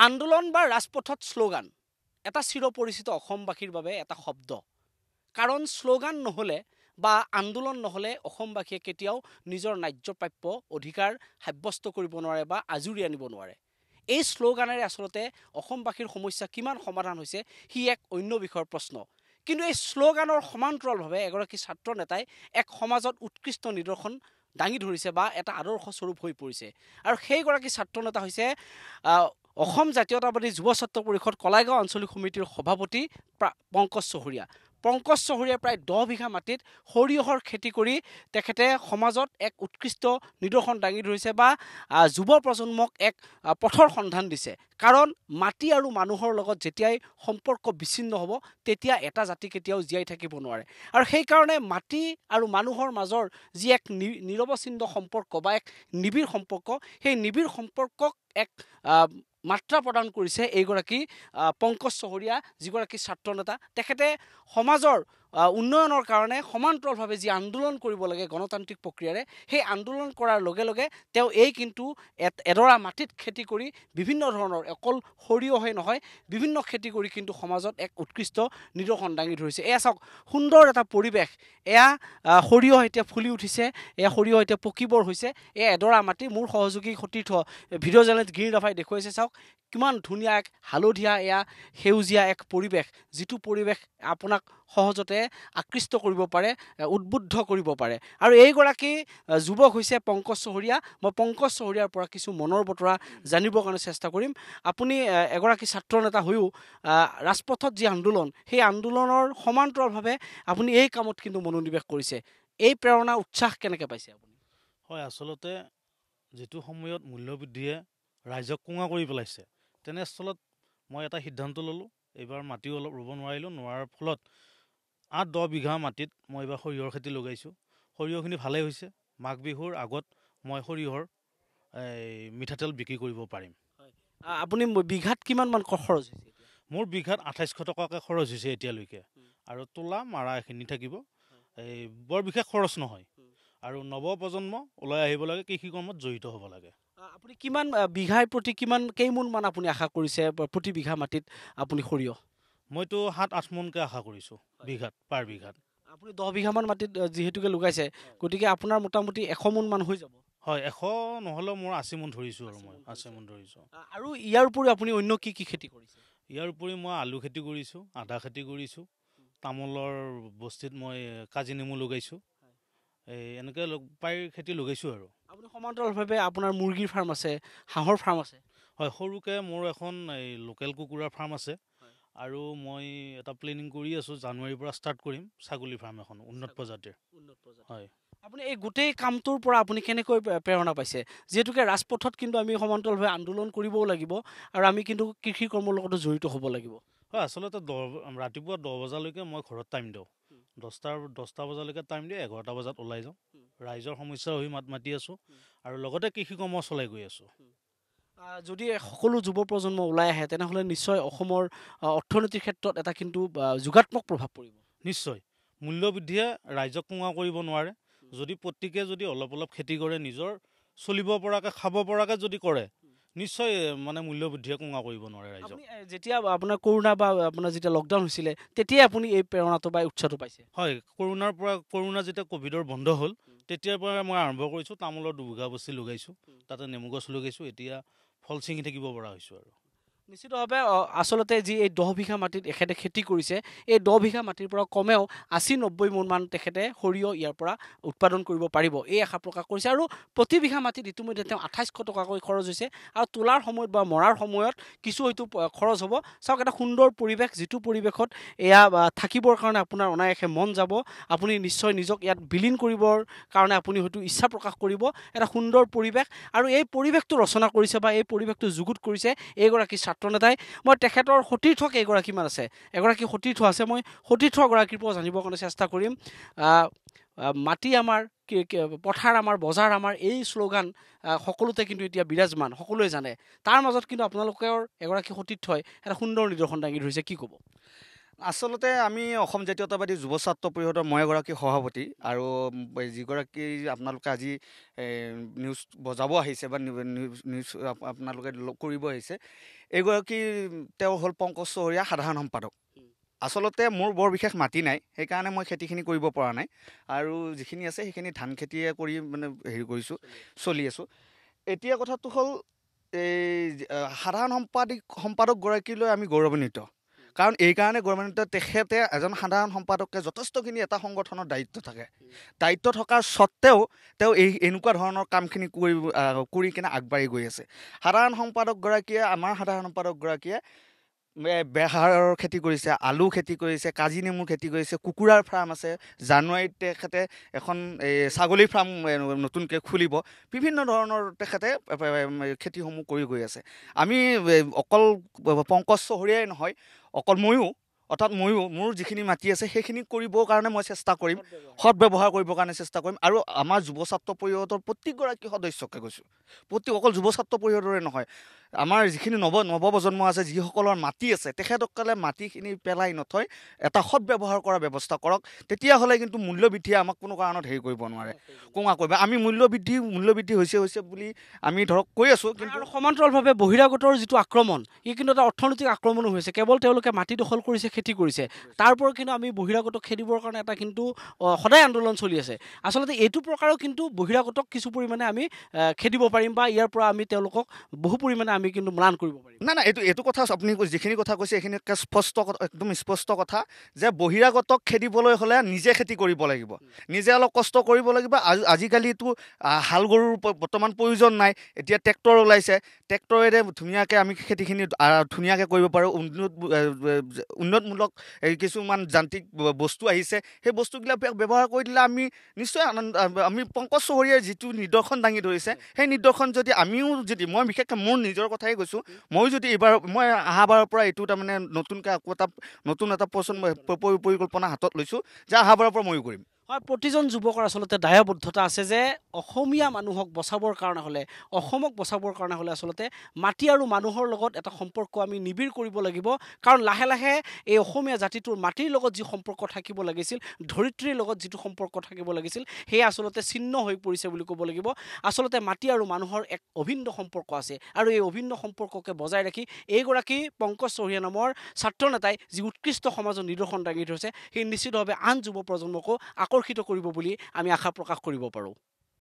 আন্দোলন বা ৰাজপথত শ্লোগান এটা চিৰপৰিচিত অসমবাসীৰ বাবে এটা শব্দ কাৰণ শ্লোগান নহ'লে বা আন্দোলন নহ'লে অসমবাসীয়ে কেতিয়াও নিজৰ ন্যায্যপ্ৰাপ্য অধিকাৰ সাব্যস্ত কৰিব নোৱাৰে বা আজুৰি আনিব নোৱাৰে এই শ্লোগানেৰে আচলতে অসমবাসীৰ সমস্যা কিমান সমাধান হৈছে সি এক অন্য বিষয়ৰ প্ৰশ্ন কিন্তু এই শ্লোগানৰ সমান্তৰালভাৱে এগৰাকী ছাত্ৰ নেতাই এক সমাজত উৎকৃষ্ট নিদৰ্শন দাঙি ধৰিছে বা এটা আদৰ্শস্বৰূপ হৈ পৰিছে আৰু সেইগৰাকী ছাত্ৰ নেতা হৈছে অসম জাতীয়তাবাদী যুৱ ছাত্ৰ পৰিষদ কলাইগাঁও আঞ্চলিক সমিতিৰ সভাপতি পংকজ চহৰীয়া পংকজ চহৰীয়াই প্ৰায় দহ বিঘা মাটিত সৰিয়হৰ খেতি কৰি তেখেতে সমাজত এক উৎকৃষ্ট নিদৰ্শন দাঙি ধৰিছে বা যুৱ প্ৰজন্মক এক পথৰ সন্ধান দিছে কাৰণ মাটি আৰু মানুহৰ লগত যেতিয়াই সম্পৰ্ক বিচ্ছিন্ন হ'ব তেতিয়া এটা জাতি কেতিয়াও জীয়াই থাকিব নোৱাৰে আৰু সেইকাৰণে মাটি আৰু মানুহৰ মাজৰ যি এক নিৰৱচ্ছিন্ন সম্পৰ্ক বা এক নিবিড় সম্পৰ্ক সেই নিবিড় সম্পৰ্কক এক মাত্ৰা প্ৰদান কৰিছে এইগৰাকী পংকজ চহৰীয়া যিগৰাকী ছাত্ৰ নেতা তেখেতে সমাজৰ উন্নয়নৰ কাৰণে সমান্তৰালভাৱে যি আন্দোলন কৰিব লাগে গণতান্ত্ৰিক প্ৰক্ৰিয়াৰে সেই আন্দোলন কৰাৰ লগে লগে তেওঁ এই কিন্তু এডৰা মাটিত খেতি কৰি বিভিন্ন ধৰণৰ অকল সৰিয়হে নহয় বিভিন্ন খেতি কৰি কিন্তু সমাজত এক উৎকৃষ্ট নিদৰ্শন দাঙি ধৰিছে এয়া চাওক সুন্দৰ এটা পৰিৱেশ এয়া সৰিয়হ এতিয়া ফুলি উঠিছে এয়া সৰিয়হ এতিয়া পকিবৰ হৈছে এয়া এডৰা মাটি মোৰ সহযোগী সতীৰ্থ ভিডিঅ' জেনেল গিৰিদাফাই দেখুৱাইছে চাওক কিমান ধুনীয়া এক হালধীয়া এয়া সেউজীয়া এক পৰিৱেশ যিটো পৰিৱেশ আপোনাক সহজতে আকৃষ্ট কৰিব পাৰে উদ্বুদ্ধ কৰিব পাৰে আৰু এইগৰাকী যুৱক হৈছে পংকজ চহৰীয়া মই পংকজ চহৰীয়াৰ পৰা কিছু মনৰ বতৰা জানিবৰ কাৰণে চেষ্টা কৰিম আপুনি এগৰাকী ছাত্ৰ নেতা হৈও ৰাজপথত যি আন্দোলন সেই আন্দোলনৰ সমান্তৰালভাৱে আপুনি এই কামত কিন্তু মনোনিৱেশ কৰিছে এই প্ৰেৰণা উৎসাহ কেনেকৈ পাইছে আপুনি হয় আচলতে যিটো সময়ত মূল্যবৃদ্ধিয়ে ৰাইজক কোঙা কৰি পেলাইছে তেনেস্থলত মই এটা সিদ্ধান্ত ল'লোঁ এইবাৰ মাটিও অলপ ৰুব নোৱাৰিলোঁ নোৱাৰাৰ ফলত আঠ দহ বিঘা মাটিত মই এইবাৰ সৰিয়হৰ খেতি লগাইছোঁ সৰিয়হখিনি ভালেই হৈছে মাঘ বিহুৰ আগত মই সৰিয়হৰ এই মিঠাতেল বিক্ৰী কৰিব পাৰিম আপুনি বিঘাত কিমানমান খৰচ হৈছে মোৰ বিঘাত আঠাইছশ টকাকৈ খৰচ হৈছে এতিয়ালৈকে আৰু তোলা মাৰা এইখিনি থাকিব এই বৰ বিশেষ খৰচ নহয় আৰু নৱপ্ৰজন্ম ওলাই আহিব লাগে কৃষি কৰ্মত জড়িত হ'ব লাগে আপুনি কিমান বিঘাই প্ৰতি কিমান কেইমোনমান আপুনি আশা কৰিছে প্ৰতি বিঘা মাটিত আপুনি সৰিয়হ মইতো সাত আঠ মনকে আশা কৰিছোঁ বিঘাত পাৰ বিঘাত আপুনি দহ বিঘামান মাটিত যিহেতুকে লুকাইছে গতিকে আপোনাৰ মোটামুটি এশ মোনমান হৈ যাব হয় এশ নহ'লেও মোৰ আশী মোন ধৰিছোঁ আৰু মই আশী মোন ধৰিছোঁ আৰু ইয়াৰ উপৰিও আপুনি অন্য কি কি খেতি কৰিছে ইয়াৰ উপৰি মই আলু খেতি কৰিছোঁ আদা খেতি কৰিছোঁ তামোলৰ বস্তিত মই কাজি নেমু লগাইছোঁ এই এনেকৈ প্ৰায় খেতি লগাইছোঁ আৰু আপুনি সমান্তৰালভাৱে আপোনাৰ মুৰ্গীৰ ফাৰ্ম আছে হাঁহৰ ফাৰ্ম আছে হয় সৰুকৈ মোৰ এখন এই লোকেল কুকুৰাৰ ফাৰ্ম আছে আৰু মই এটা প্লেনিং কৰি আছোঁ জানুৱাৰীৰ পৰা ষ্টাৰ্ট কৰিম ছাগলী ফাৰ্ম এখন উন্নত প্ৰজাতিৰ হয় আপুনি এই গোটেই কামটোৰ পৰা আপুনি কেনেকৈ প্ৰেৰণা পাইছে যিহেতুকে ৰাজপথত কিন্তু আমি সমান্তৰালভাৱে আন্দোলন কৰিবও লাগিব আৰু আমি কিন্তু কৃষি কৰ্মৰ লগতো জড়িত হ'ব লাগিব হয় আচলতে দহ ৰাতিপুৱা দহ বজালৈকে মই ঘৰত টাইম দিওঁ দহটাৰ দহটা বজালৈকে টাইম দিওঁ এঘাৰটা বজাত ওলাই যাওঁ ৰাইজৰ সমস্যা হৈ মাত মাতি আছোঁ আৰু লগতে কৃষি কৰ্ম চলাই গৈ আছোঁ যদি সকলো যুৱ প্ৰজন্ম ওলাই আহে তেনেহ'লে নিশ্চয় অসমৰ অৰ্থনীতিৰ ক্ষেত্ৰত এটা কিন্তু যোগাত্মক প্ৰভাৱ পৰিব নিশ্চয় মূল্যবৃদ্ধিয়ে ৰাইজক কোঙা কৰিব নোৱাৰে যদি প্ৰত্যেকে যদি অলপ অলপ খেতি কৰে নিজৰ চলিব পৰাকৈ খাব পৰাকৈ যদি কৰে নিশ্চয় মানে মূল্যবৃদ্ধিয়ে কোঙা কৰিব নোৱাৰে ৰাইজক যেতিয়া আপোনাৰ কৰোণা বা আপোনাৰ যেতিয়া লকডাউন হৈছিলে তেতিয়াই আপুনি এই প্ৰেৰণাটো বা উৎসাহটো পাইছে হয় কৰোণাৰ পৰা কৰোণা যেতিয়া ক'ভিডৰ বন্ধ হ'ল তেতিয়াৰ পৰা মই আৰম্ভ কৰিছোঁ তামোলৰ দুবিঘা বস্তি লগাইছোঁ তাতে নেমু গছ লগাইছোঁ এতিয়া ফল ছিঙি থাকিব পৰা হৈছোঁ আৰু নিশ্চিতভাৱে আচলতে যি এই দহ বিঘা মাটিত এখেতে খেতি কৰিছে এই দহ বিঘা মাটিৰ পৰা কমেও আশী নব্বৈ মোনমান তেখেতে সৰিয়হ ইয়াৰ পৰা উৎপাদন কৰিব পাৰিব এই আশা প্ৰকাশ কৰিছে আৰু প্ৰতি বিঘা মাটিত ইতিমধ্যে তেওঁ আঠাইছশ টকাকৈ খৰচ হৈছে আৰু তোলাৰ সময়ত বা মৰাৰ সময়ত কিছু হয়তো খৰচ হ'ব চাওক এটা সুন্দৰ পৰিৱেশ যিটো পৰিৱেশত এয়া থাকিবৰ কাৰণে আপোনাৰ অনায়াসে মন যাব আপুনি নিশ্চয় নিজক ইয়াত বিলীন কৰিবৰ কাৰণে আপুনি হয়তো ইচ্ছা প্ৰকাশ কৰিব এটা সুন্দৰ পৰিৱেশ আৰু এই পৰিৱেশটো ৰচনা কৰিছে বা এই পৰিৱেশটো যুগুত কৰিছে এইগৰাকী ছাত্ৰ নেতাই মই তেখেতৰ সতীৰ্থ কেইগৰাকীমান আছে এগৰাকী সতীৰ্থ আছে মই সতীৰ্থ সতীৰ্থগৰাকীৰ পৰা জানিবৰ কাৰণে চেষ্টা কৰিম মাটি আমাৰ পথাৰ আমাৰ বজাৰ আমাৰ এই শ্লোগান সকলোতে কিন্তু এতিয়া বিৰাজমান সকলোৱে জানে তাৰ মাজত কিন্তু আপোনালোকৰ এগৰাকী সতীৰ্থই এটা সুন্দৰ নিদৰ্শন দাঙি ধৰিছে কি ক'ব আচলতে আমি অসম জাতীয়তাবাদী যুৱ ছাত্ৰ পৰিষদৰ মই এগৰাকী সভাপতি আৰু যিগৰাকী আপোনালোকে আজি নিউজ বজাব আহিছে বা নিউজ আপোনালোকে কৰিব আহিছে এইগৰাকী তেওঁ হ'ল পংকজ চহৰীয়া সাধাৰণ সম্পাদক আচলতে মোৰ বৰ বিশেষ মাটি নাই সেইকাৰণে মই খেতিখিনি কৰিব পৰা নাই আৰু যিখিনি আছে সেইখিনি ধান খেতিয়ে কৰি মানে হেৰি কৰিছোঁ চলি আছোঁ এতিয়া কথাটো হ'ল এই সাধাৰণ সম্পাদিক সম্পাদকগৰাকীলৈ আমি গৌৰৱান্বিত কাৰণ এইকাৰণে গভৰ্ণমেণ্টে তেখেতে এজন সাধাৰণ সম্পাদকে যথেষ্টখিনি এটা সংগঠনৰ দায়িত্ব থাকে দায়িত্ব থকাৰ স্বত্তেও তেওঁ এই এনেকুৱা ধৰণৰ কামখিনি কৰি কৰি কিনে আগবাঢ়ি গৈ আছে সাধাৰণ সম্পাদকগৰাকীয়ে আমাৰ সাধাৰণ সম্পাদকগৰাকীয়ে বেহাৰৰ খেতি কৰিছে আলু খেতি কৰিছে কাজি নেমুৰ খেতি কৰিছে কুকুৰাৰ ফাৰ্ম আছে জানুৱাৰীত তেখেতে এখন এই ছাগলী ফাৰ্ম নতুনকৈ খুলিব বিভিন্ন ধৰণৰ তেখেতে খেতিসমূহ কৰি গৈ আছে আমি অকল পংকজ চহৰীয়াই নহয় অকল ময়ো অৰ্থাৎ ময়ো মোৰ যিখিনি মাটি আছে সেইখিনি কৰিবৰ কাৰণে মই চেষ্টা কৰিম সৎ ব্যৱহাৰ কৰিবৰ কাৰণে চেষ্টা কৰিম আৰু আমাৰ যুৱ ছাত্ৰ পৰিষদৰ প্ৰত্যেকগৰাকী সদস্যকে কৈছোঁ প্ৰত্যেক অকল যুৱ ছাত্ৰ পৰিষদৰে নহয় আমাৰ যিখিনি নৱ নৱপ্ৰজন্ম আছে যিসকলৰ মাটি আছে তেখেতসকলে মাটিখিনি পেলাই নথৈ এটা সৎ ব্যৱহাৰ কৰাৰ ব্যৱস্থা কৰক তেতিয়াহ'লে কিন্তু মূল্যবৃদ্ধিয়ে আমাক কোনো কাৰণত হেৰি কৰিব নোৱাৰে কোঙা কৰিব আমি মূল্যবৃদ্ধি মূল্যবৃদ্ধি হৈছে হৈছে বুলি আমি ধৰক কৈ আছোঁ কিন্তু সমান্তৰালভাৱে বহিৰাগতৰ যিটো আক্ৰমণ ই কিন্তু এটা অৰ্থনৈতিক আক্ৰমণো হৈছে কেৱল তেওঁলোকে মাটি দখল কৰিছে খেতি কৰিছে তাৰ পৰা কিন্তু আমি বহিৰাগত খেদিবৰ কাৰণে এটা কিন্তু সদায় আন্দোলন চলি আছে আচলতে এইটো প্ৰকাৰেও কিন্তু বহিৰাগতক কিছু পৰিমাণে আমি খেদিব পাৰিম বা ইয়াৰ পৰা আমি তেওঁলোকক বহু পৰিমাণে আমি আমি কিন্তু ম্লান কৰিব পাৰিম না নাই এইটো এইটো কথা আপুনি যিখিনি কথা কৈছে এইখিনি স্পষ্ট একদম স্পষ্ট কথা যে বহিৰাগতক খেদিবলৈ হ'লে নিজে খেতি কৰিব লাগিব নিজে অলপ কষ্ট কৰিব লাগিব আজি আজিকালিতো হাল গৰুৰ বৰ্তমান প্ৰয়োজন নাই এতিয়া ট্ৰেক্টৰ ওলাইছে ট্ৰেক্টৰেৰে ধুনীয়াকৈ আমি খেতিখিনি ধুনীয়াকৈ কৰিব পাৰোঁ উন্নত উন্নতমূলক কিছুমান যান্ত্ৰিক বস্তু আহিছে সেই বস্তুবিলাক ব্যৱহাৰ কৰি দিলে আমি নিশ্চয় আনন্দ আমি পংকজ চহৰীয়াৰ যিটো নিদৰ্শন দাঙি ধৰিছে সেই নিদৰ্শন যদি আমিও যদি মই বিশেষকৈ মোৰ নিজৰ কথাই কৈছোঁ মই যদি এইবাৰ মই অহাবাৰৰ পৰা এইটো তাৰমানে নতুনকৈ আকৌ এটা নতুন এটা পচন্দ পৰিকল্পনা হাতত লৈছোঁ যে অহাবাৰৰ পৰা ময়ো কৰিম হয় প্ৰতিজন যুৱকৰ আচলতে দায়বদ্ধতা আছে যে অসমীয়া মানুহক বচাবৰ কাৰণে হ'লে অসমক বচাবৰ কাৰণে হ'লে আচলতে মাটি আৰু মানুহৰ লগত এটা সম্পৰ্ক আমি নিবিড় কৰিব লাগিব কাৰণ লাহে লাহে এই অসমীয়া জাতিটোৰ মাটিৰ লগত যি সম্পৰ্ক থাকিব লাগিছিল ধৰিত্ৰীৰ লগত যিটো সম্পৰ্ক থাকিব লাগিছিল সেয়া আচলতে ছিন্ন হৈ পৰিছে বুলি ক'ব লাগিব আচলতে মাটি আৰু মানুহৰ এক অভিন্ন সম্পৰ্ক আছে আৰু এই অভিন্ন সম্পৰ্ককে বজাই ৰাখি এইগৰাকী পংকজ চৌহিয়া নামৰ ছাত্ৰ নেতাই যি উৎকৃষ্ট সমাজৰ নিদৰ্শন দাঙি ধৰিছে সেই নিশ্চিতভাৱে আন যুৱ প্ৰজন্মকো আকৰ্ষিত কৰিব বুলি আমি আশা প্ৰকাশ কৰিব পাৰোঁ